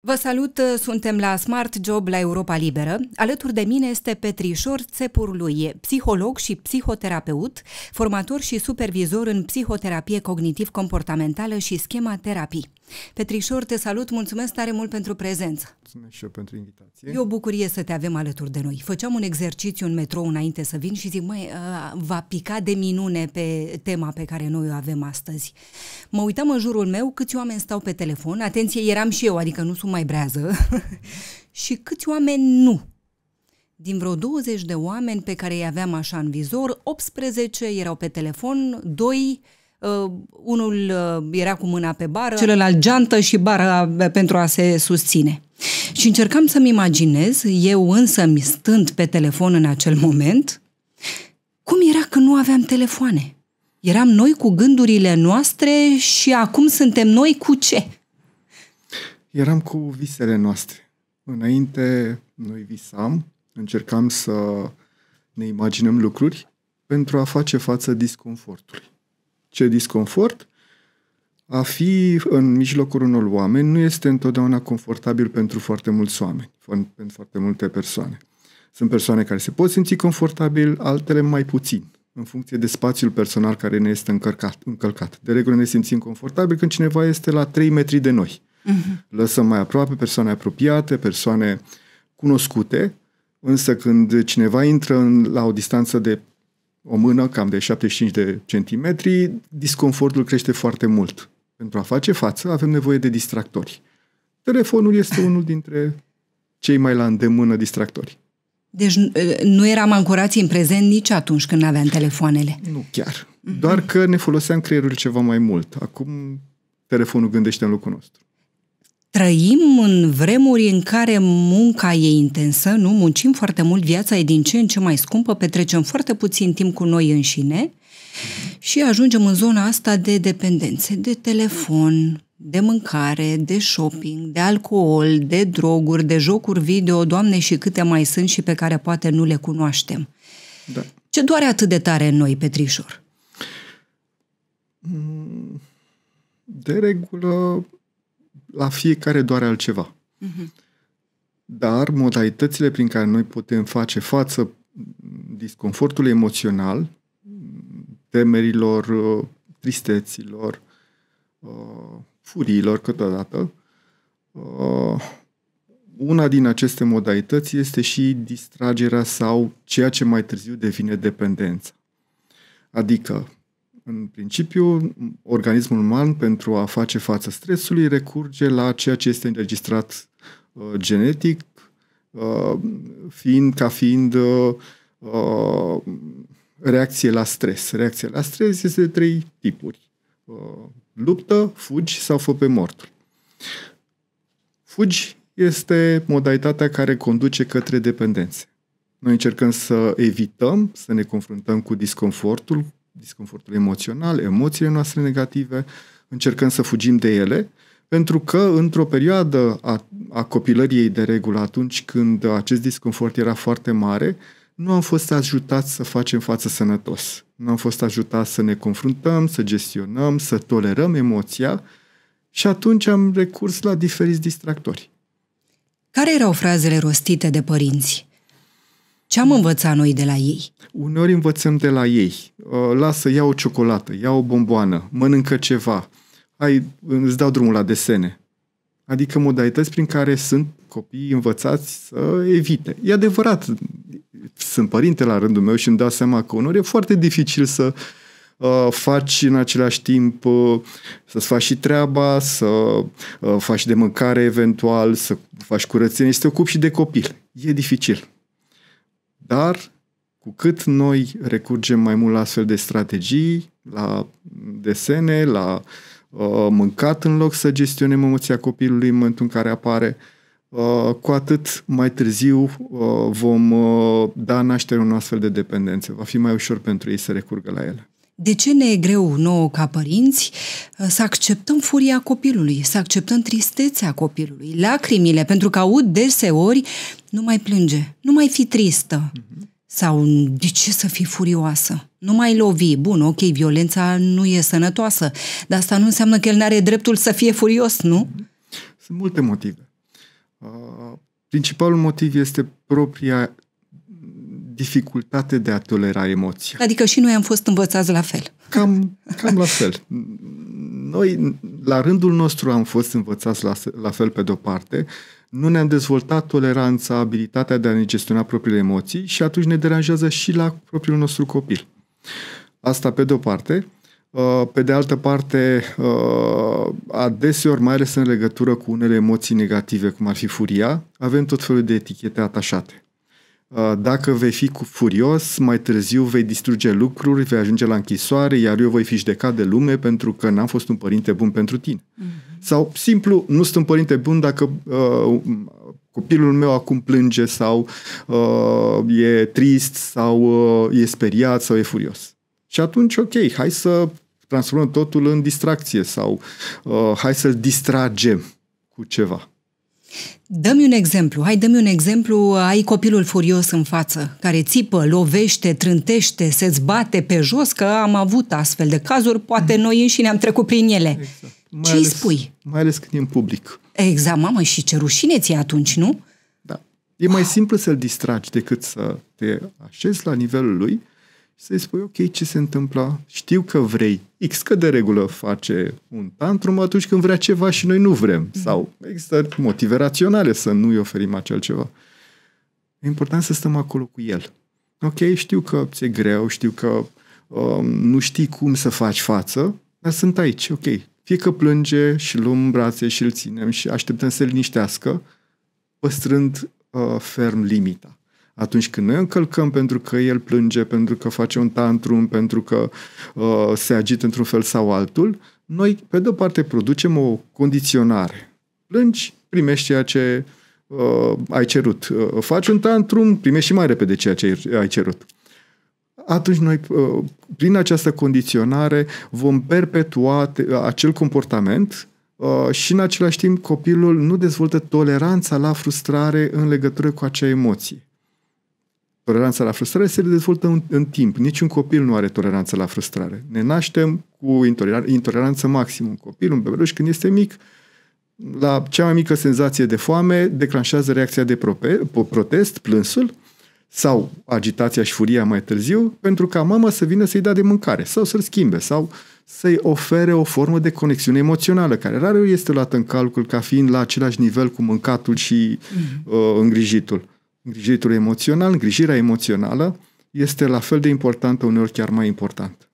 Vă salut, suntem la Smart Job la Europa Liberă. Alături de mine este Petrișor Țepurlui, psiholog și psihoterapeut, formator și supervizor în psihoterapie cognitiv-comportamentală și schema terapii. Petrișor, te salut, mulțumesc tare mult pentru prezență. Mulțumesc și eu pentru invitație. E o bucurie să te avem alături de noi. Făceam un exercițiu în metrou înainte să vin și zic, măi, ă, va pica de minune pe tema pe care noi o avem astăzi. Mă uitam în jurul meu câți oameni stau pe telefon, atenție, eram și eu, adică nu sunt mai brează, și câți oameni nu din vreo 20 de oameni pe care îi aveam așa în vizor, 18 erau pe telefon, 2 Uh, unul uh, era cu mâna pe bară. Celălalt geantă și bara uh, pentru a se susține. Și încercam să-mi imaginez, eu însă mi stând pe telefon în acel moment, cum era că nu aveam telefoane. Eram noi cu gândurile noastre și acum suntem noi cu ce? Eram cu visele noastre. Înainte noi visam, încercam să ne imaginăm lucruri pentru a face față disconfortului ce disconfort, a fi în mijlocul unor oameni nu este întotdeauna confortabil pentru foarte mulți oameni, pentru foarte multe persoane. Sunt persoane care se pot simți confortabil, altele mai puțin, în funcție de spațiul personal care ne este încărcat, încălcat. De regulă ne simțim confortabil când cineva este la 3 metri de noi. Uh-huh. Lăsăm mai aproape persoane apropiate, persoane cunoscute, însă când cineva intră în, la o distanță de o mână cam de 75 de centimetri, disconfortul crește foarte mult. Pentru a face față avem nevoie de distractori. Telefonul este unul dintre cei mai la îndemână distractori. Deci nu eram ancorați în prezent nici atunci când aveam telefoanele. Nu chiar. Doar că ne foloseam creierul ceva mai mult. Acum telefonul gândește în locul nostru. Trăim în vremuri în care munca e intensă, nu? Muncim foarte mult, viața e din ce în ce mai scumpă, petrecem foarte puțin timp cu noi înșine și ajungem în zona asta de dependențe, de telefon, de mâncare, de shopping, de alcool, de droguri, de jocuri video, doamne și câte mai sunt și pe care poate nu le cunoaștem. Da. Ce doare atât de tare în noi, Petrișor? De regulă la fiecare doare altceva. Mhm. Dar modalitățile prin care noi putem face față disconfortului emoțional, temerilor, tristeților, furiilor câteodată, una din aceste modalități este și distragerea sau ceea ce mai târziu devine dependență. Adică în principiu, organismul uman, pentru a face față stresului, recurge la ceea ce este înregistrat uh, genetic, uh, fiind ca fiind uh, uh reacție la stres. Reacția la stres este de trei tipuri. Uh, luptă, fugi sau fă pe mortul. Fugi este modalitatea care conduce către dependențe. Noi încercăm să evităm să ne confruntăm cu disconfortul, disconfortul emoțional, emoțiile noastre negative, încercăm să fugim de ele, pentru că într-o perioadă a, a copilăriei de regulă, atunci când acest disconfort era foarte mare, nu am fost ajutați să facem față sănătos. Nu am fost ajutați să ne confruntăm, să gestionăm, să tolerăm emoția și atunci am recurs la diferiți distractori. Care erau frazele rostite de părinți? Ce am învățat noi de la ei? Uneori învățăm de la ei. Uh, lasă, ia o ciocolată, ia o bomboană, mănâncă ceva, Hai, îți dau drumul la desene. Adică modalități prin care sunt copiii învățați să evite. E adevărat, sunt părinte la rândul meu și îmi dau seama că uneori e foarte dificil să uh, faci în același timp uh, să-ți faci și treaba, să faci de mâncare eventual, să faci curățenie să te ocupi și de copil. E dificil. Dar cu cât noi recurgem mai mult la astfel de strategii, la desene, la uh, mâncat în loc să gestionăm emoția copilului în momentul în care apare, uh, cu atât mai târziu uh, vom uh, da naștere un astfel de dependențe. Va fi mai ușor pentru ei să recurgă la ele. De ce ne e greu nouă ca părinți ă, să acceptăm furia copilului, să acceptăm tristețea copilului, lacrimile, pentru că aud deseori nu mai plânge, nu mai fi tristă. Mhm. Sau de ce să fii furioasă? Nu mai lovi. Bun, ok, violența nu e sănătoasă, dar asta nu înseamnă că el nu are dreptul să fie furios, nu? Mhm. Sunt multe motive. Ă, principalul motiv este propria dificultate de a tolera emoția. Adică și noi am fost învățați la fel. Cam, cam la fel. Noi, la rândul nostru, am fost învățați la, la fel pe de-o parte, nu ne-am dezvoltat toleranța, abilitatea de a ne gestiona propriile emoții și atunci ne deranjează și la propriul nostru copil. Asta pe de-o parte. Uh, pe de altă parte, uh, adeseori, mai ales în legătură cu unele emoții negative, cum ar fi furia, avem tot felul de etichete atașate. Uh, dacă vei fi cu furios, mai târziu vei distruge lucruri, vei ajunge la închisoare, iar eu voi fi judecat de lume pentru că n-am fost un părinte bun pentru tine. Mm-hmm. Sau simplu, nu sunt un părinte bun dacă uh, copilul meu acum plânge sau uh, e trist sau uh, e speriat sau e furios. Și atunci, ok, hai să transformăm totul în distracție sau uh, hai să-l distragem cu ceva. Dă-mi un exemplu, hai dă-mi un exemplu, ai copilul furios în față, care țipă, lovește, trântește, se-ți bate pe jos, că am avut astfel de cazuri, poate mm. noi înșine am trecut prin ele. Exact. Ce îi spui? Mai ales când e în public. Exact, mamă, și ce rușine ți atunci, nu? Da. E mai wow. Ah. simplu să-l distragi decât să te așezi la nivelul lui să-i spui, ok, ce se întâmplă, știu că vrei. X că de regulă face un tantrum atunci când vrea ceva și noi nu vrem. Mm. Sau există motive raționale să nu-i oferim acel ceva. E important să stăm acolo cu el. Ok, știu că ți-e greu, știu că um, nu știi cum să faci față, dar sunt aici, ok. Fie că plânge și luăm brațe și îl ținem și așteptăm să se liniștească, păstrând uh, ferm limita atunci când noi încălcăm pentru că el plânge, pentru că face un tantrum, pentru că uh, se agită într-un fel sau altul, noi, pe de-o parte, producem o condiționare. Plângi, primești ceea ce uh, ai cerut. Uh, faci un tantrum, primești și mai repede ceea ce ai cerut. Atunci noi, uh, prin această condiționare, vom perpetua te- uh, acel comportament Uh, și în același timp copilul nu dezvoltă toleranța la frustrare în legătură cu acea emoție. Toleranța la frustrare se dezvoltă în, în timp. Niciun copil nu are toleranță la frustrare. Ne naștem cu intoleranță, intoleranță maximă. Un copil, un bebeluș, când este mic, la cea mai mică senzație de foame, declanșează reacția de protest, plânsul, sau agitația și furia mai târziu, pentru ca mama să vină să-i dea de mâncare sau să-l schimbe sau să-i ofere o formă de conexiune emoțională, care rareu este luată în calcul ca fiind la același nivel cu mâncatul și mm-hmm. uh, îngrijitul îngrijitul emoțional, îngrijirea emoțională este la fel de importantă, uneori chiar mai importantă.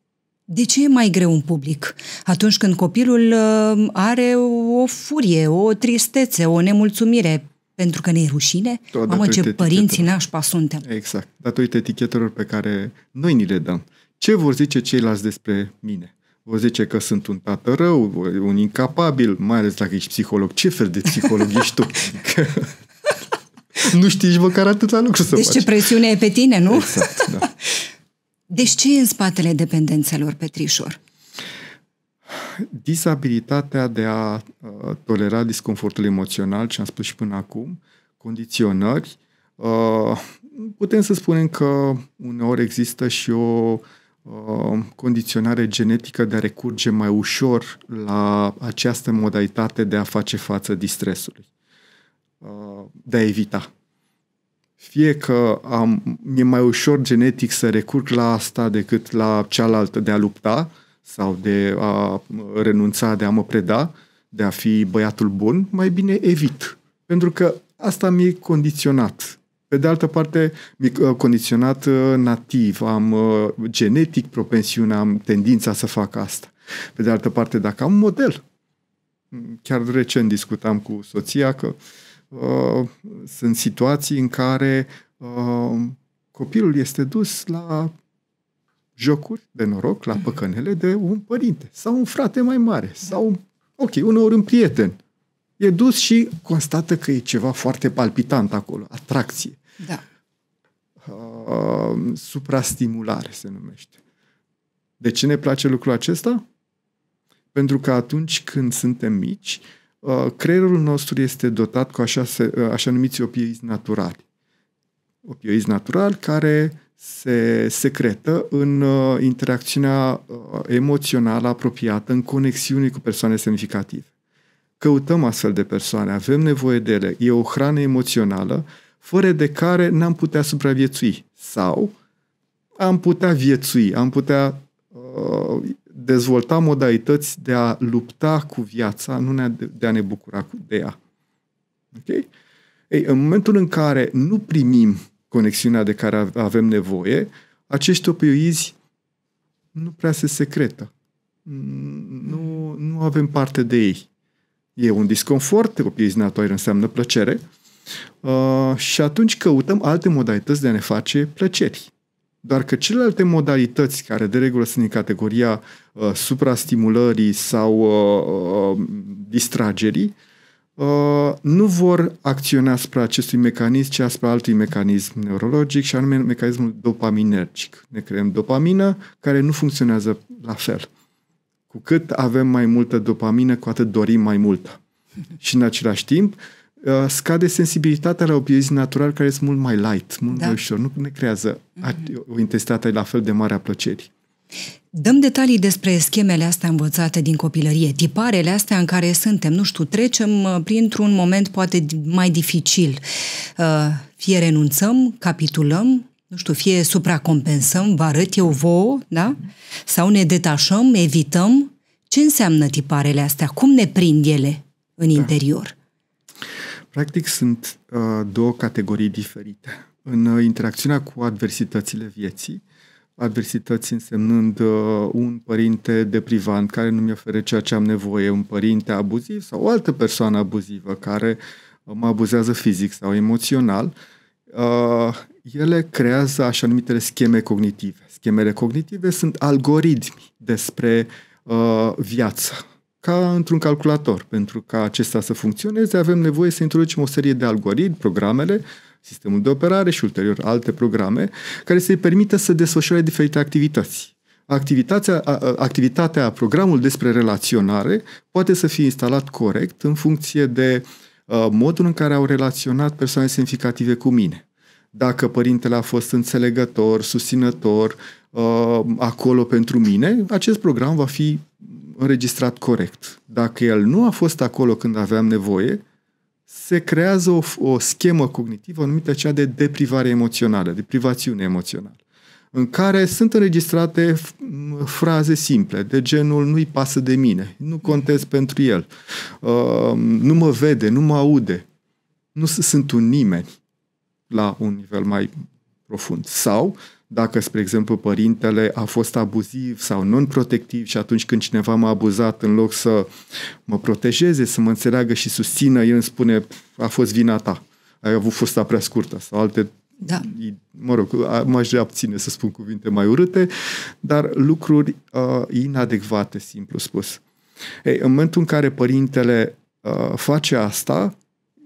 De ce e mai greu în public atunci când copilul uh, are o furie, o tristețe, o nemulțumire? Pentru că ne e rușine? am Mamă, ce părinții nașpa suntem! Exact, datorită etichetelor pe care noi ni le dăm. Ce vor zice ceilalți despre mine? Vor zice că sunt un tată rău, un incapabil, mai ales dacă ești psiholog. Ce fel de psiholog ești tu? nu știi nici măcar atâta lucru să deci faci. Deci ce presiune e pe tine, nu? Exact, da. deci ce e în spatele dependențelor, Petrișor? Disabilitatea de a uh, tolera disconfortul emoțional, ce am spus și până acum, condiționări, uh, putem să spunem că uneori există și o uh, condiționare genetică de a recurge mai ușor la această modalitate de a face față distresului. Uh, de a evita. Fie că am, e mai ușor genetic să recurg la asta decât la cealaltă de a lupta sau de a uh, renunța, de a mă preda, de a fi băiatul bun, mai bine evit. Pentru că asta mi-e condiționat. Pe de altă parte, mi uh, condiționat nativ, am genetic propensiunea, am tendința să fac asta. Pe de altă parte, dacă am un model, chiar recent discutam cu soția că uh, Uh, sunt situații în care uh, copilul este dus la jocuri de noroc, la mhm. păcănele de un părinte sau un frate mai mare da. sau, ok, uneori un prieten. E dus și constată că e ceva foarte palpitant acolo, atracție. Da. Uh, suprastimulare se numește. De ce ne place lucrul acesta? Pentru că atunci când suntem mici, uh, Uh, creierul nostru este dotat cu așa, uh, așa numiți opioizi naturali. Opioizi natural care se secretă în uh, interacțiunea emoțională apropiată, în conexiune cu persoane semnificative. Căutăm astfel de persoane, avem nevoie de ele, e o hrană emoțională fără de care n-am putea supraviețui sau am putea viețui, am putea uh, dezvolta modalități de a lupta cu viața, nu de a ne bucura de ea. Ok? Ei, în momentul în care nu primim conexiunea de care avem nevoie, acești opioizi nu prea se secretă. Nu, nu avem parte de ei. E un disconfort, opioizi natoare înseamnă plăcere, uh, și atunci căutăm alte modalități de a ne face plăceri doar că celelalte modalități care de regulă sunt în categoria uh, suprastimulării sau uh, uh, distragerii, uh, nu vor acționa asupra acestui mecanism, ci asupra altui mecanism neurologic și anume mecanismul dopaminergic. Ne creăm dopamină care nu funcționează la fel. Cu cât avem mai multă dopamină, cu atât dorim mai multă. Și în același timp, uh, Uh, scade sensibilitatea la obiezii naturali care sunt mult mai light, mult da. mai ușor. Nu ne creează mm-hmm. o intensitate la fel de mare a plăcerii. Dăm detalii despre schemele astea învățate din copilărie, tiparele astea în care suntem, nu știu, trecem uh, printr-un moment poate mai dificil. Uh, fie renunțăm, capitulăm, nu știu, fie supracompensăm, vă arăt eu vouă, da? Sau ne detașăm, evităm. Ce înseamnă tiparele astea? Cum ne prind ele în da. interior? Practic sunt uh, două categorii diferite. În uh, interacțiunea cu adversitățile vieții, adversități însemnând uh, un părinte deprivant care nu-mi oferă ceea ce am nevoie, un părinte abuziv sau o altă persoană abuzivă care uh, mă abuzează fizic sau emoțional, uh, ele creează așa numitele scheme cognitive. Schemele cognitive sunt algoritmi despre uh, viață, ca într-un calculator. Pentru ca acesta să funcționeze, avem nevoie să introducem o serie de algoritmi, programele, sistemul de operare și ulterior alte programe care să-i permită să desfășoare diferite activități. Activitatea, activitatea, programul despre relaționare poate să fie instalat corect în funcție de uh, modul în care au relaționat persoane semnificative cu mine. Dacă părintele a fost înțelegător, susținător, uh, acolo pentru mine, acest program va fi înregistrat corect. Dacă el nu a fost acolo când aveam nevoie, se creează o, o schemă cognitivă numită cea de deprivare emoțională, de privațiune emoțională, în care sunt înregistrate fraze simple, de genul nu-i pasă de mine, nu contez pentru el, uh, nu mă vede, nu mă aude, nu sunt un nimeni la un nivel mai profund. Sau dacă, spre exemplu, părintele a fost abuziv sau non-protectiv și atunci când cineva m-a abuzat, în loc să mă protejeze, să mă înțeleagă și susțină, el îmi spune, a fost vina ta, ai avut fusta prea scurtă sau alte da. Mă rog, m-aș reabține să spun cuvinte mai urâte, dar lucruri uh, inadecvate, simplu spus. Ei, în momentul în care părintele uh, face asta,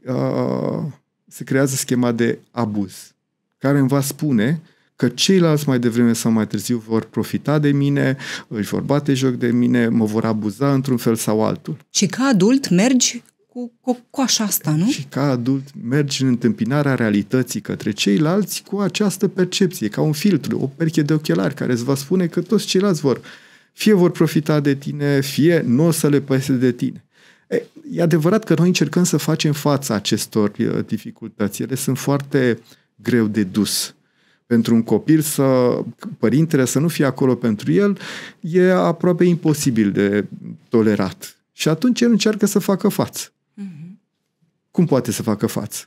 uh, se creează schema de abuz, care îmi va spune uh, că ceilalți mai devreme sau mai târziu vor profita de mine, își vor bate joc de mine, mă vor abuza într-un fel sau altul. Și ca adult mergi cu cu cu așa asta, nu? Și ca adult mergi în întâmpinarea realității către ceilalți cu această percepție, ca un filtru, o perche de ochelari care îți va spune că toți ceilalți vor fie vor profita de tine, fie nu o să le pese de tine. E, e adevărat că noi încercăm să facem fața acestor dificultăți. Ele sunt foarte greu de dus pentru un copil să părintele să nu fie acolo pentru el e aproape imposibil de tolerat. Și atunci el încearcă să facă față. Mm-hmm. Cum poate să facă față?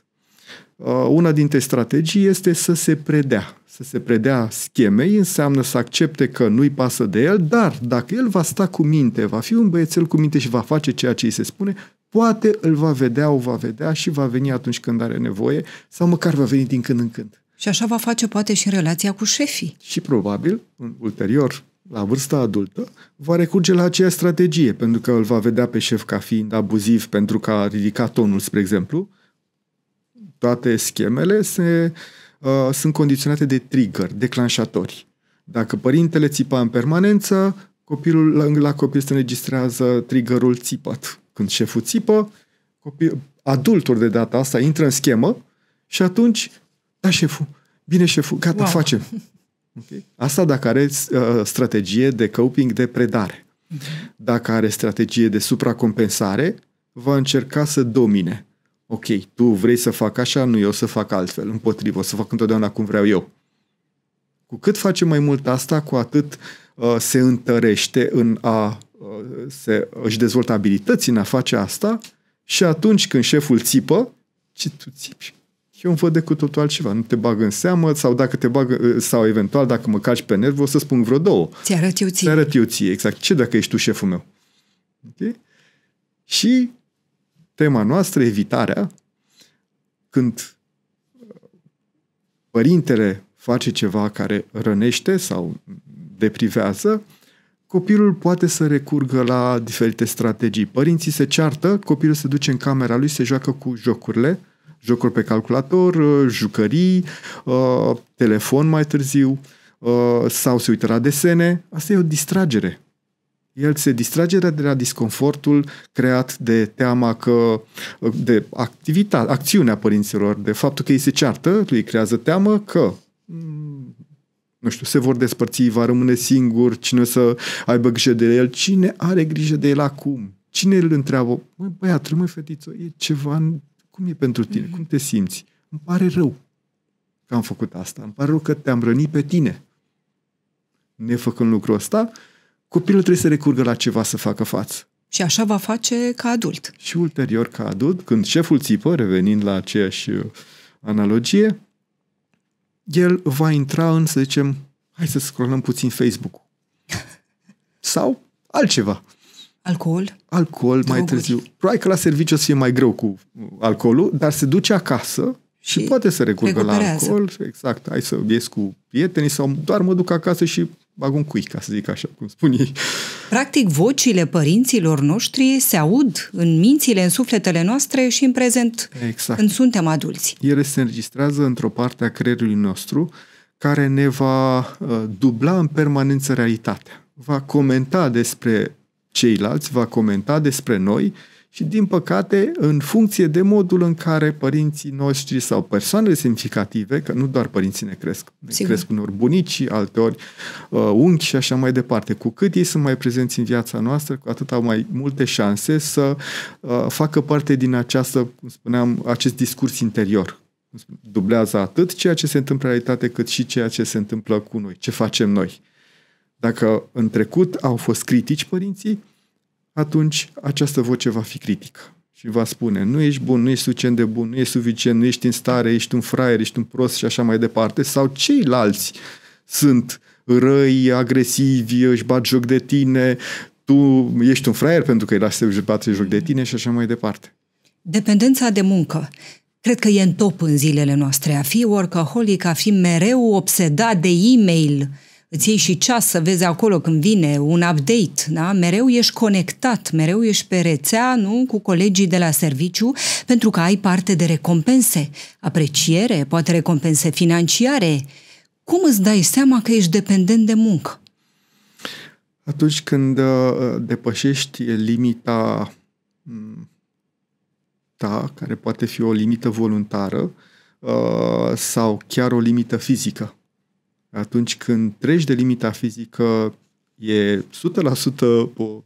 Uh, una dintre strategii este să se predea. Să se predea schemei înseamnă să accepte că nu-i pasă de el, dar dacă el va sta cu minte, va fi un băiețel cu minte și va face ceea ce îi se spune, poate îl va vedea, o va vedea și va veni atunci când are nevoie sau măcar va veni din când în când. Și așa va face poate și în relația cu șefii. Și probabil, în ulterior, la vârsta adultă, va recurge la aceeași strategie, pentru că îl va vedea pe șef ca fiind abuziv pentru că a ridicat tonul, spre exemplu. Toate schemele se, uh, sunt condiționate de trigger, declanșatori. Dacă părintele țipa în permanență, copilul la, la copil se înregistrează triggerul țipat. Când șeful țipă, copil, adultul de data asta intră în schemă și atunci da, șeful. Bine, șeful. Gata, wow. facem. Okay? Asta dacă are uh, strategie de coping de predare. Mhm. Dacă are strategie de supracompensare, va încerca să domine. Ok, tu vrei să fac așa, nu eu să fac altfel. Împotrivă, o să fac întotdeauna cum vreau eu. Cu cât face mai mult asta, cu atât uh, se întărește în a uh, se, își dezvolta abilități în a face asta și atunci când șeful țipă, ce tu țipi? eu îmi văd de cu totul altceva. Nu te bag în seamă sau dacă te bag, ă, sau eventual dacă mă calci pe nerv, o să spun vreo două. Ți arăt eu ție. Ți arăt eu ție, exact. Ce dacă ești tu șeful meu? Okay? Și tema noastră, evitarea, când ă, părintele face ceva care rănește sau deprivează, copilul poate să recurgă la diferite strategii. Părinții se ceartă, copilul se duce în camera lui, se joacă cu jocurile, jocuri pe calculator, uh, jucării, uh, telefon mai târziu uh, sau se uită la desene. Asta e o distragere. El se distrage de la disconfortul creat de teama că, de activitate, acțiunea părinților, de faptul că ei se ceartă, îi creează teamă că mm, nu știu, se vor despărți, va rămâne singur, cine o să aibă grijă de el, cine are grijă de el acum? Cine îl întreabă? băiat, rămâi fetiță, e ceva cum e pentru tine? Cum te simți? Îmi pare rău că am făcut asta. Îmi pare rău că te-am rănit pe tine. Ne făcând lucrul ăsta, copilul trebuie să recurgă la ceva să facă față. Și așa va face ca adult. Și ulterior ca adult, când șeful țipă, revenind la aceeași uh, analogie, el va intra în, să zicem, hai să scrollăm puțin Facebook-ul. Sau altceva. Alcool? Alcool Droguri. mai târziu. Probabil că la serviciu o să fie mai greu cu alcoolul, dar se duce acasă și, și poate să recurgă la alcool. Exact, hai să ies cu prietenii sau doar mă duc acasă și bag un cui, ca să zic așa, cum spun ei. Practic, vocile părinților noștri se aud în mințile, în sufletele noastre și în prezent, exact. când suntem adulți. Ele se înregistrează într-o parte a creierului nostru care ne va uh, dubla în permanență realitatea. Va comenta despre ceilalți va comenta despre noi și, din păcate, în funcție de modul în care părinții noștri sau persoanele semnificative, că nu doar părinții ne cresc, ne Sigur. cresc unor bunici, alteori uh, unchi și așa mai departe, cu cât ei sunt mai prezenți în viața noastră, cu atât au mai multe șanse să uh, facă parte din această, cum spuneam, acest discurs interior. Dublează atât ceea ce se întâmplă în realitate, cât și ceea ce se întâmplă cu noi, ce facem noi. Dacă în trecut au fost critici părinții, atunci această voce va fi critică și va spune nu ești bun, nu ești suficient de bun, nu ești suficient, nu ești în stare, ești un fraier, ești un prost și așa mai departe, sau ceilalți sunt răi, agresivi, își bat joc de tine, tu ești un fraier pentru că îi lași să bat joc de tine și așa mai departe. Dependența de muncă. Cred că e în top în zilele noastre. A fi workaholic, a fi mereu obsedat de e-mail, uh, îți iei și ceas să vezi acolo când vine un update, da? mereu ești conectat, mereu ești pe rețea nu? cu colegii de la serviciu pentru că ai parte de recompense, apreciere, poate recompense financiare. Cum îți dai seama că ești dependent de muncă? Atunci când uh, depășești limita mm, ta, care poate fi o limită voluntară uh, sau chiar o limită fizică, atunci când treci de limita fizică, e 100% o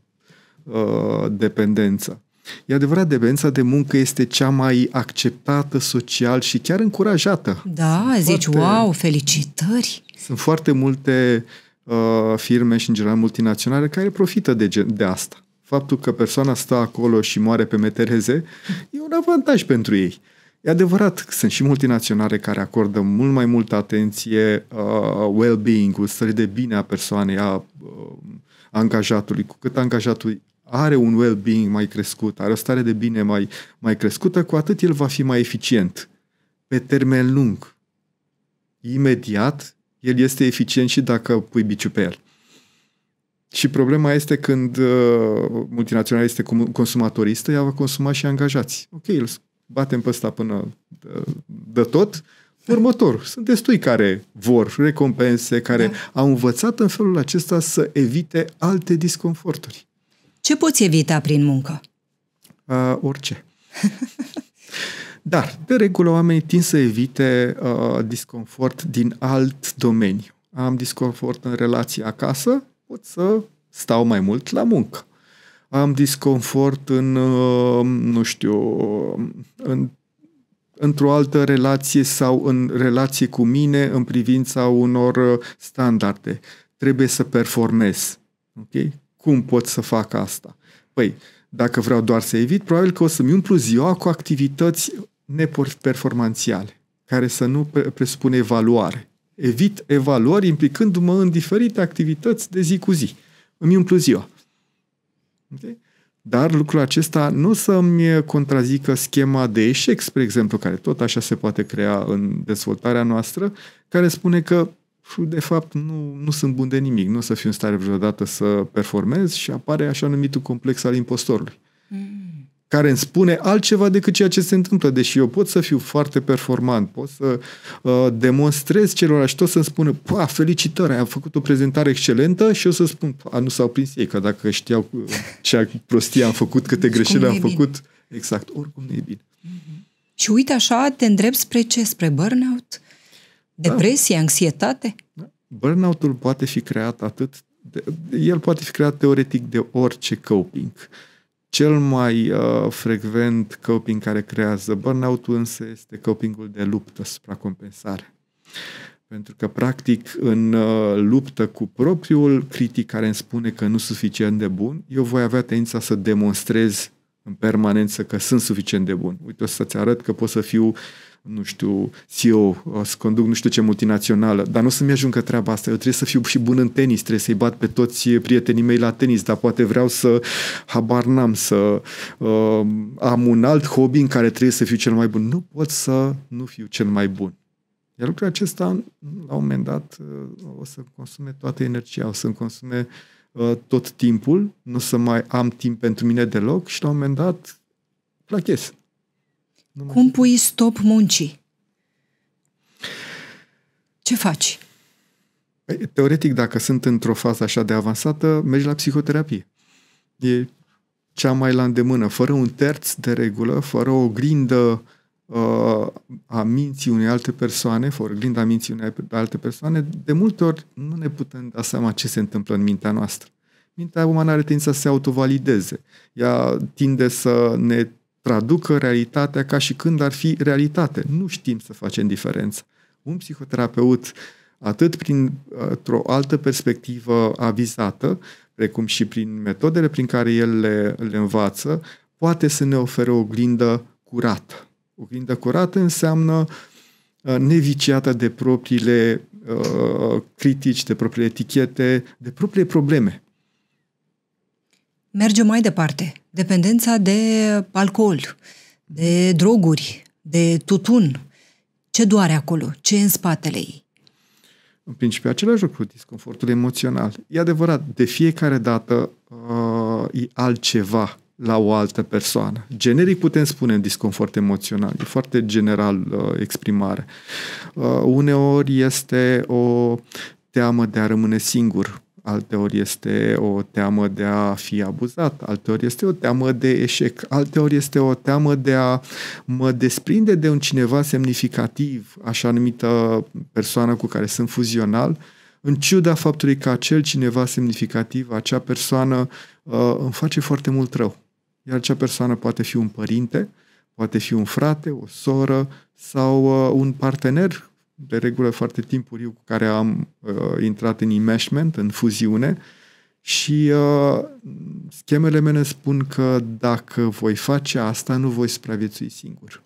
uh, dependență. E adevărat, dependența de muncă este cea mai acceptată social și chiar încurajată. Da, sunt zici, foarte, wow, felicitări! Sunt foarte multe uh, firme și, în general, multinaționale care profită de, de asta. Faptul că persoana stă acolo și moare pe metereze e un avantaj pentru ei. Uh, E adevărat că sunt și multinaționale care acordă mult mai multă atenție uh, well-being-ul, stării de bine a persoanei, a uh, angajatului, cu cât angajatul are un well-being mai crescut, are o stare de bine mai, mai crescută, cu atât el va fi mai eficient pe termen lung. Imediat, el este eficient și dacă pui biciu pe el. Și problema este când uh, multinaționala este consumatoristă, ea va consuma și angajați. Ok, îl batem pe ăsta până de tot. Următor, sunt destui care vor recompense, care da. au învățat în felul acesta să evite alte disconforturi. Ce poți evita prin muncă? A, orice. Dar, de regulă, oamenii tind să evite a, disconfort din alt domeniu. Am disconfort în relația acasă, pot să stau mai mult la muncă am disconfort în, uh, nu știu, în, într-o altă relație sau în relație cu mine în privința unor uh, standarde. Trebuie să performez. Ok? Cum pot să fac asta? Păi, dacă vreau doar să evit, probabil că o să-mi umplu ziua cu activități neperformanțiale, care să nu presupune evaluare. Evit evaluări implicându-mă în diferite activități de zi cu zi. Îmi umplu ziua. Dar lucrul acesta nu să-mi contrazică schema de eșec, spre exemplu, care tot așa se poate crea în dezvoltarea noastră, care spune că de fapt nu, nu sunt bun de nimic, nu o să fiu în stare vreodată să performez și apare așa numitul complex al impostorului. Mm care îmi spune altceva decât ceea ce se întâmplă, deși eu pot să fiu foarte performant, pot să uh, demonstrez celor și tot să-mi spună, pa, felicitări, am făcut o prezentare excelentă și eu să spun, a, nu s-au prins ei, că dacă știau uh, ce prostie am făcut, câte greșeli am făcut, bine. exact, oricum nu e bine. Mm-hmm. Și uite așa, te îndrept spre ce? Spre burnout? Da. Depresie, da. anxietate? Da. Burnout-ul poate fi creat atât de, el poate fi creat teoretic de orice coping. Uh, cel mai uh, frecvent coping care creează burnout-ul însă este copingul de luptă, supracompensare. Pentru că, practic, în uh, luptă cu propriul critic care îmi spune că nu sunt suficient de bun, eu voi avea tendința să demonstrez în permanență că sunt suficient de bun. Uite, o să-ți arăt că pot să fiu uh, nu știu, CEO, o să conduc nu știu ce multinațională, dar nu o să-mi ajungă treaba asta. Eu trebuie să fiu și bun în tenis, trebuie să-i bat pe toți prietenii mei la tenis, dar poate vreau să habar n-am, să uh, am un alt hobby în care trebuie să fiu cel mai bun. Nu pot să nu fiu cel mai bun. Iar lucrul acesta, la un moment dat, uh, o să consume toată energia, o să-mi consume uh, tot timpul, nu o să mai am timp pentru mine deloc și la un moment dat plachez. Numai Cum pui stop muncii? Ce faci? Păi, teoretic, dacă sunt într-o fază așa de avansată, mergi la psihoterapie. E cea mai la îndemână, fără un terț de regulă, fără o grindă uh, a minții unei alte persoane, fără a minții unei alte persoane, de multe ori nu ne putem da seama ce se întâmplă în mintea noastră. Mintea umană are tendința să se autovalideze. Ea tinde să ne traducă realitatea ca și când ar fi realitate. Nu știm să facem diferență. Un psihoterapeut, atât printr-o altă perspectivă avizată, precum și prin metodele prin care el le, le învață, poate să ne ofere o oglindă curată. O oglindă curată înseamnă ă, neviciată de propriile uh, critici, de propriile etichete, de propriile probleme merge mai departe. Dependența de alcool, de droguri, de tutun. Ce doare acolo? Ce e în spatele ei? În principiu, același lucru, disconfortul emoțional. E adevărat, de fiecare dată uh, e altceva la o altă persoană. Generic putem spune disconfort emoțional, e foarte general uh, exprimare. Uh, uneori este o teamă de a rămâne singur, alteori este o teamă de a fi abuzat, alteori este o teamă de eșec, alteori este o teamă de a mă desprinde de un cineva semnificativ, așa numită persoană cu care sunt fuzional, în ciuda faptului că acel cineva semnificativ, acea persoană uh, îmi face foarte mult rău. Iar acea persoană poate fi un părinte, poate fi un frate, o soră sau uh, un partener de regulă foarte timpuriu cu care am uh, intrat în enmeshment, în fuziune și uh, schemele mele spun că dacă voi face asta, nu voi supraviețui singur.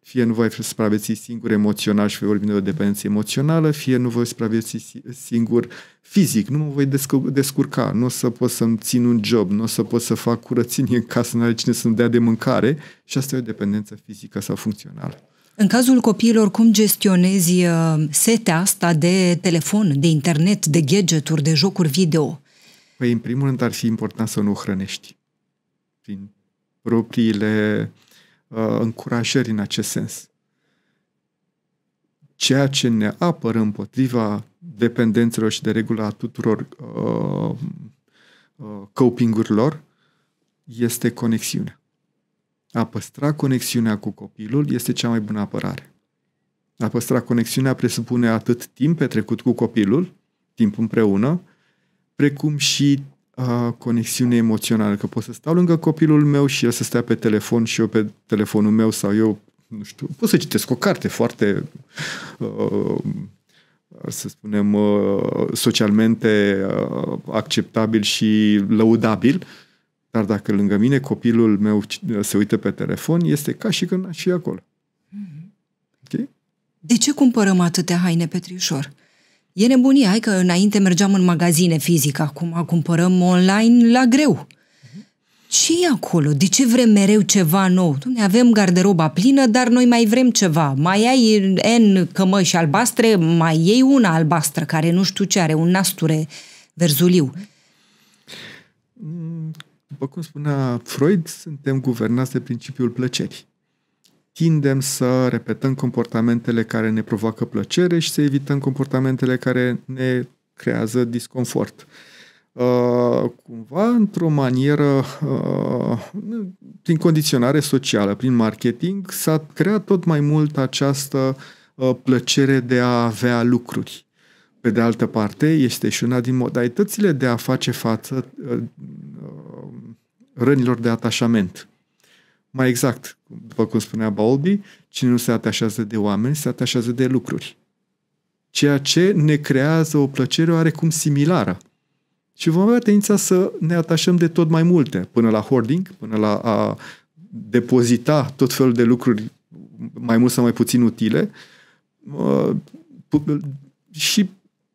Fie nu voi supraviețui singur emoțional și voi vorbi de o dependență emoțională, fie nu voi supraviețui singur fizic, nu mă voi descurca, nu o să pot să-mi țin un job, nu o să pot să fac curățenie în casă, nu are cine să-mi dea de mâncare și asta e o dependență fizică sau funcțională. În cazul copiilor, cum gestionezi uh, setea asta de telefon, de internet, de gadgeturi, de jocuri video? Păi, în primul rând, ar fi important să nu hrănești prin propriile uh, încurajări în acest sens. Ceea ce ne apără împotriva dependențelor și de regulă a tuturor uh, uh, coping-urilor este conexiunea. A păstra conexiunea cu copilul este cea mai bună apărare. A păstra conexiunea presupune atât timp petrecut cu copilul, timp împreună, precum și a, conexiune emoțională, că pot să stau lângă copilul meu și el să stea pe telefon și eu pe telefonul meu sau eu, nu știu, pot să citesc o carte foarte, uh, să spunem, uh, socialmente uh, acceptabil și lăudabil, uh, dar dacă lângă mine copilul meu se uită pe telefon, este ca și când și acolo. Mm-hmm. Okay? De ce cumpărăm atâtea haine, Petrișor? E nebunie, hai că înainte mergeam în magazine fizic, acum cumpărăm online la greu. Mm-hmm. Ce e acolo? De ce vrem mereu ceva nou? ne avem garderoba plină, dar noi mai vrem ceva. Mai ai N cămăși albastre, mai iei una albastră care nu știu ce are, un nasture verzuliu după cum spunea Freud, suntem guvernați de principiul plăcerii. Tindem să repetăm comportamentele care ne provoacă plăcere și să evităm comportamentele care ne creează disconfort. Uh, cumva într-o manieră, uh, prin condiționare socială, prin marketing, s-a creat tot mai mult această uh, plăcere de a avea lucruri. Pe de altă parte, este și una din modalitățile de a face față uh, rănilor de atașament. Mai exact, după cum spunea Bowlby, cine nu se atașează de oameni, se atașează de lucruri. Ceea ce ne creează o plăcere oarecum similară. Și vom avea tendința să ne atașăm de tot mai multe, până la hoarding, până la a depozita tot felul de lucruri mai mult sau mai puțin utile uh, și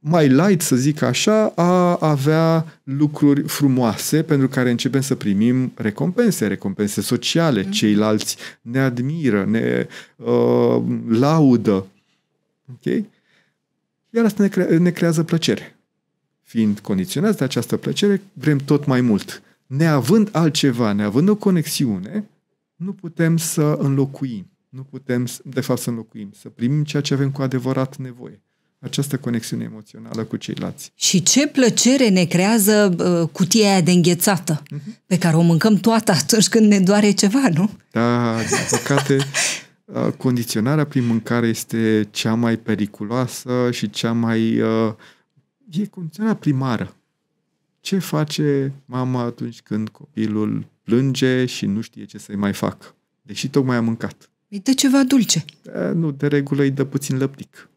mai light, să zic așa, a avea lucruri frumoase pentru care începem să primim recompense, recompense sociale, mm. ceilalți ne admiră, ne uh, laudă. Okay? Iar asta ne, cre- ne creează plăcere. Fiind condiționați de această plăcere, vrem tot mai mult. Neavând altceva, neavând o conexiune, nu putem să înlocuim. Nu putem, de fapt, să înlocuim, să primim ceea ce avem cu adevărat nevoie această conexiune emoțională cu ceilalți. Și ce plăcere ne creează uh, cutia aia de înghețată, uh-huh. pe care o mâncăm toată atunci când ne doare ceva, nu? Da, din păcate, condiționarea prin mâncare este cea mai periculoasă și cea mai... Uh, e condiționarea primară. Ce face mama atunci când copilul plânge și nu știe ce să-i mai fac, deși tocmai a mâncat? Îi dă ceva dulce. Da, nu, de regulă îi dă puțin lăptic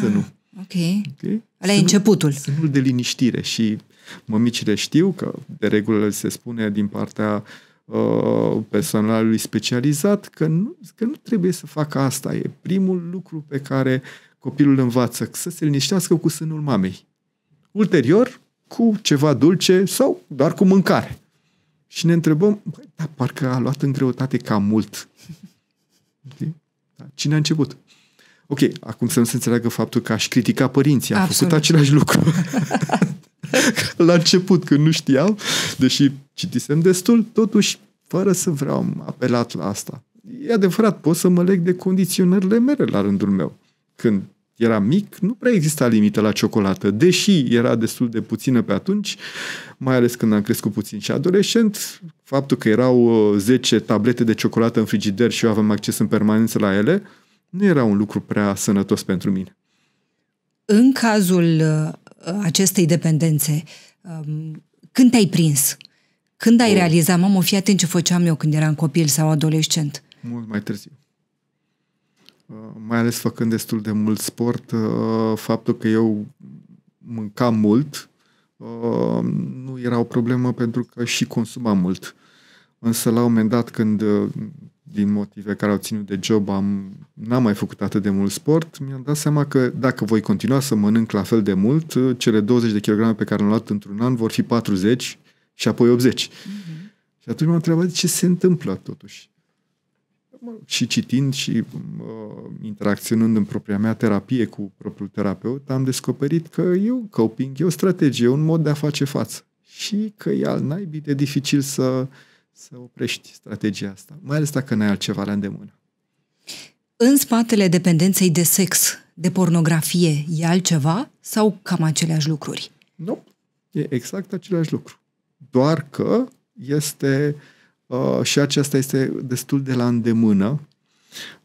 să nu. Ok. okay? Ăla e începutul. Semnul de liniștire și mămicile știu că de regulă se spune din partea uh, personalului specializat că nu, că nu trebuie să facă asta. E primul lucru pe care copilul învață, să se liniștească cu sânul mamei. Ulterior, cu ceva dulce sau doar cu mâncare. Și ne întrebăm, da, parcă a luat în greutate cam mult. Da, cine a început? Ok, acum să nu se înțeleagă faptul că aș critica părinții, am Absolut. făcut același lucru. la început, când nu știam, deși citisem destul, totuși, fără să vreau, am apelat la asta. E adevărat, pot să mă leg de condiționările mele la rândul meu. Când era mic, nu prea exista limită la ciocolată, deși era destul de puțină pe atunci, mai ales când am crescut puțin și adolescent, faptul că erau 10 uh, tablete de ciocolată în frigider și eu aveam acces în permanență la ele, nu era un lucru prea sănătos pentru mine. În cazul uh, acestei dependențe, um, când te-ai prins? Când ai o... Oh. realizat, mamă, fii atent ce făceam eu când eram copil sau adolescent? Mult mai târziu. Uh, mai ales făcând destul de mult sport, uh, faptul că eu mâncam mult nu era o problemă pentru că și consumam mult. Însă la un moment dat când din motive care au ținut de job, am, n-am mai făcut atât de mult sport, mi-am dat seama că dacă voi continua să mănânc la fel de mult, cele 20 de kilograme pe care le-am luat într-un an vor fi 40 și apoi 80. Mm-hmm. Și atunci m-am întrebat ce se întâmplă totuși. Și citind și uh, interacționând în propria mea terapie cu propriul terapeut, am descoperit că e un coping, e o strategie, un mod de a face față. Și că e al naibii de dificil să uh, să oprești strategia asta, mai ales dacă n-ai altceva la îndemână. În spatele dependenței de sex, de pornografie, e altceva sau cam aceleași lucruri? Nu, e exact același lucru. Doar că este uh, și aceasta este destul de la îndemână.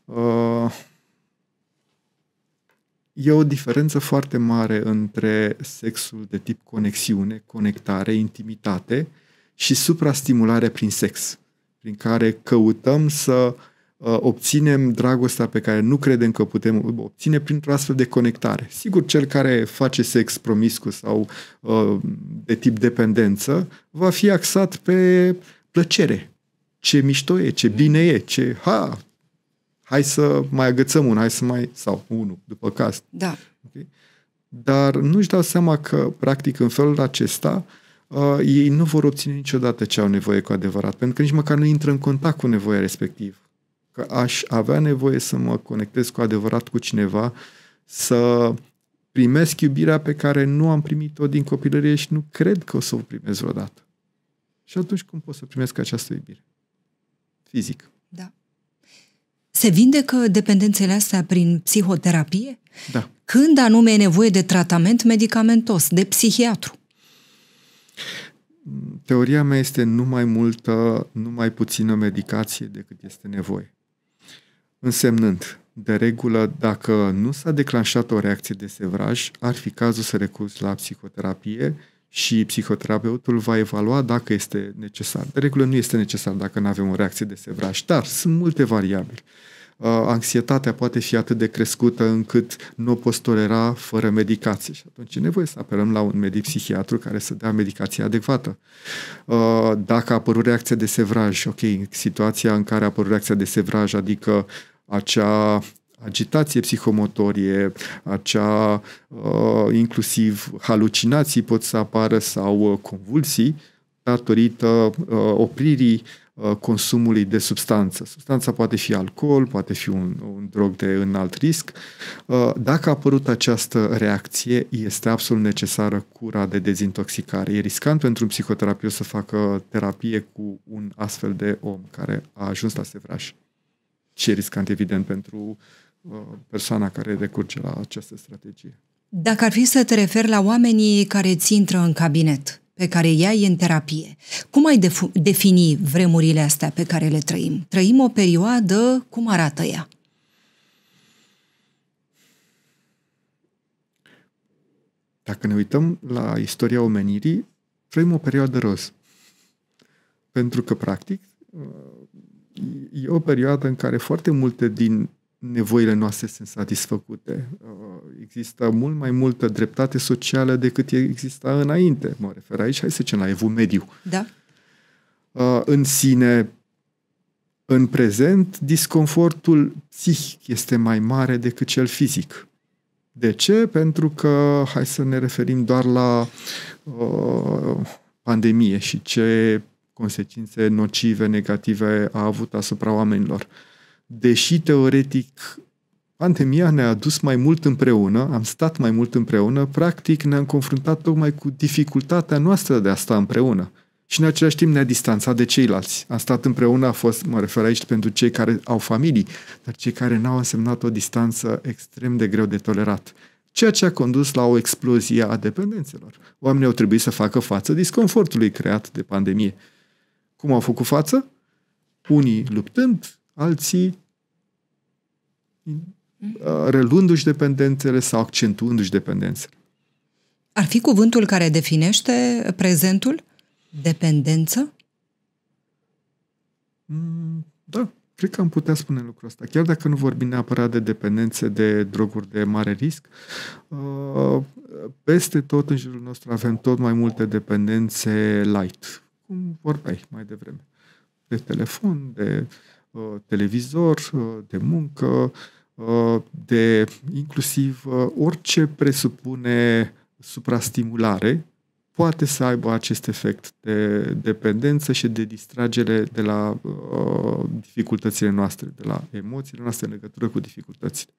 Uh, e o diferență foarte mare între sexul de tip conexiune, conectare, intimitate uh, și suprastimulare prin sex, prin care căutăm să uh, obținem dragostea pe care nu credem că putem obține printr-o astfel de conectare. Sigur, cel care face sex promiscu sau uh, de tip dependență va fi axat pe plăcere. Ce mișto e, ce bine e, ce ha, hai să mai agățăm un, hai să mai, sau unul, după caz. Da. Okay? Dar nu-și dau seama că, practic, în felul acesta, uh, uh, ei nu vor obține niciodată ce au nevoie cu adevărat, pentru că nici măcar nu intră în contact cu nevoia respectivă. Că aș avea nevoie să mă conectez cu adevărat cu cineva, să primesc iubirea pe care nu am primit-o din copilărie și nu cred că o să o primesc vreodată. Și atunci cum pot să primesc această iubire? Fizic. Da. Se vindecă dependențele astea prin psihoterapie? Da. Când anume e nevoie de tratament medicamentos, de psihiatru? Teoria mea este nu mai multă, nu mai puțină medicație decât este nevoie. Însemnând, de regulă, dacă nu s-a declanșat o reacție de sevraj, ar fi cazul să recurzi la psihoterapie și psihoterapeutul va evalua dacă este necesar. De regulă nu este necesar dacă nu avem o reacție de sevraj, dar sunt multe variabile. Uh, anxietatea poate fi atât de crescută încât nu o poți tolera fără medicație. Și atunci e nevoie să apelăm la un medic psihiatru care să dea medicație adecvată. Uh, dacă a apărut reacția de sevraj, ok, situația în care a apărut reacția de sevraj, adică acea agitație psihomotorie, acea uh, inclusiv halucinații pot să apară sau convulsii datorită opririi Uh, consumului de substanță. Substanța poate fi alcool, poate fi un, un drog de înalt risc. Uh, dacă a apărut această reacție, este absolut necesară cura de dezintoxicare. E riscant pentru un psihoterapeut să facă terapie cu un astfel de om care a ajuns la sevraș. Și e riscant, evident, pentru uh, persoana care recurge la această strategie. Dacă ar fi să te referi la oamenii care ți intră în cabinet, pe care ea e în terapie. Cum ai def- defini vremurile astea pe care le trăim? Trăim o perioadă, cum arată ea? Dacă ne uităm la istoria omenirii, trăim o perioadă roz. Pentru că, practic, uh, e o perioadă în care foarte multe din nevoile noastre sunt satisfăcute. Uh, există mult mai multă dreptate socială decât exista înainte. Mă refer aici, hai să zicem, la evul mediu. Da. Uh, în sine, în prezent, disconfortul psihic este mai mare decât cel fizic. De ce? Pentru că, hai să ne referim doar la uh, pandemie și ce consecințe nocive, negative a avut asupra oamenilor. Uh, deși teoretic pandemia ne-a adus mai mult împreună, am stat mai mult împreună, practic ne-am confruntat tocmai cu dificultatea noastră de a sta împreună. Și în același timp ne-a distanțat de ceilalți. Am stat împreună, a fost, mă refer aici pentru cei care au familii, dar cei care n-au însemnat o distanță extrem de greu de tolerat. Ceea ce a condus la o explozie a dependențelor. Oamenii au trebuit să facă față disconfortului creat de pandemie. Cum au făcut față? Unii luptând, alții uh, relându-și dependențele sau accentuându-și dependențele. Ar fi cuvântul care definește prezentul? Dependență? Mm, da, cred că am putea spune lucrul ăsta. Chiar dacă nu vorbim neapărat de dependențe de droguri de mare risc, uh, peste tot în jurul nostru avem tot mai multe dependențe light, cum vorbeai mai devreme, de telefon, de uh, Uh, televizor, uh, de muncă, uh, de inclusiv orice presupune suprastimulare poate să aibă acest efect de dependență și de distragere de la dificultățile noastre, de la emoțiile noastre în legătură cu dificultățile.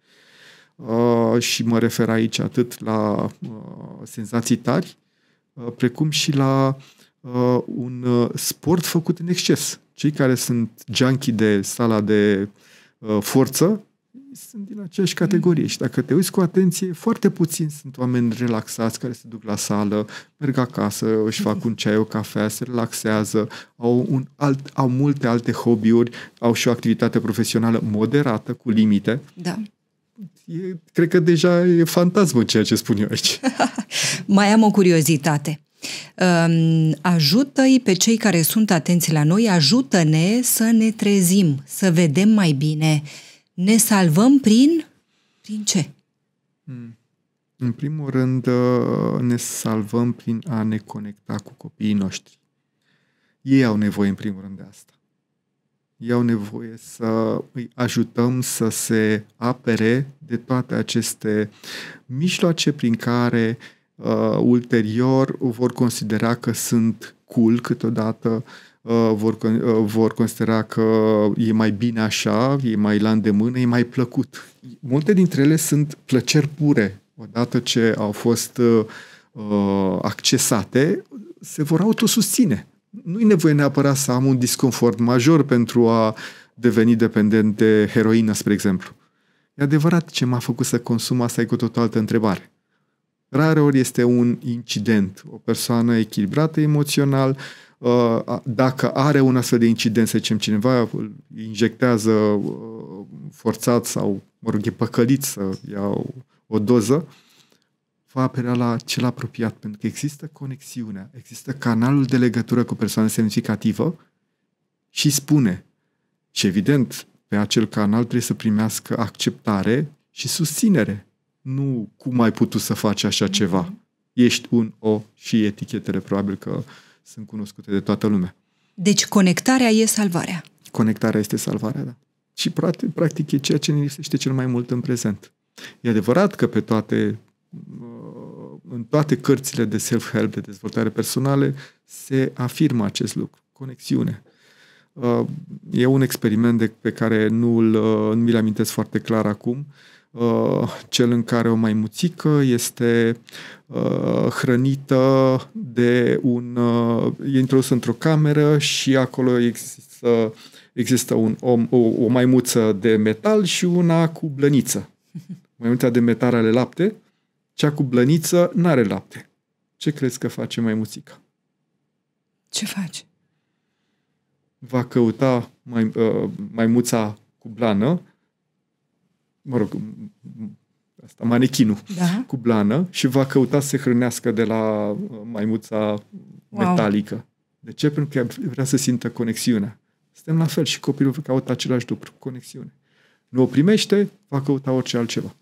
și mă refer aici atât la senzații tari, precum și la uh, uh, un uh, sport făcut în exces. Cei care sunt junkie de sala de uh, forță sunt din aceeași categorie mm. și dacă te uiți cu atenție, foarte puțini sunt oameni relaxați care se duc la sală, merg acasă, își fac un ceai, o cafea, se relaxează, au, un alt, au multe alte hobby-uri, au și o activitate profesională moderată, cu limite. Da. E, cred că deja e fantasmă ceea ce spun eu aici. Mai am o curiozitate ajută-i pe cei care sunt atenți la noi, ajută-ne să ne trezim, să vedem mai bine. Ne salvăm prin prin ce? Hmm. În primul rând, uh, ne salvăm prin a ne conecta cu copiii noștri. Ei au nevoie, în primul rând, de asta. Ei au nevoie să îi ajutăm să se apere de toate aceste mijloace prin care uh, uh, ulterior vor considera că sunt cool câteodată, uh, vor, uh, vor considera că e mai bine așa, e mai la îndemână, e mai plăcut. Multe dintre ele sunt plăceri pure. Odată ce au fost uh, uh accesate, se vor autosusține. Nu e nevoie neapărat să am un disconfort major pentru a deveni dependent de heroină, spre exemplu. E adevărat ce m-a făcut să consum, asta e cu tot o altă întrebare. Rare ori este un incident. O persoană echilibrată emoțional, uh, dacă are un astfel de incident, să zicem, cineva îl injectează uh, forțat sau, mă rog, e păcălit să ia o, o doză, va apela la cel apropiat, pentru că există conexiunea, există canalul de legătură cu persoana semnificativă și spune. Și evident, pe acel canal trebuie să primească acceptare și susținere nu cum ai putut să faci așa mhm. ceva. Ești un o și etichetele probabil că sunt cunoscute de toată lumea. Deci conectarea e salvarea. Conectarea este salvarea, da. Și practic, practic e ceea ce ne lipsește cel mai mult în prezent. E adevărat că pe toate uh, în toate cărțile de self-help, de dezvoltare personale, se afirmă acest lucru, conexiune. Uh, e un experiment de, pe care nu, l uh, nu mi-l amintesc foarte clar acum, Uh, cel în care o maimuțică este uh, hrănită de un... e uh, introdus într-o cameră și acolo există, există un om, o, o maimuță de metal și una cu blăniță. Maimuța de metal are lapte, cea cu blăniță n-are lapte. Ce crezi că face maimuțica? Ce face? Va căuta mai, uh, maimuța cu blană mă rog, asta, manechinul da? cu blană și va căuta să se hrănească de la uh, maimuța wow. metalică. De ce? Pentru că vrea să simtă conexiunea. Suntem la fel și copilul caută același lucru, conexiune. Nu o primește, va căuta orice altceva.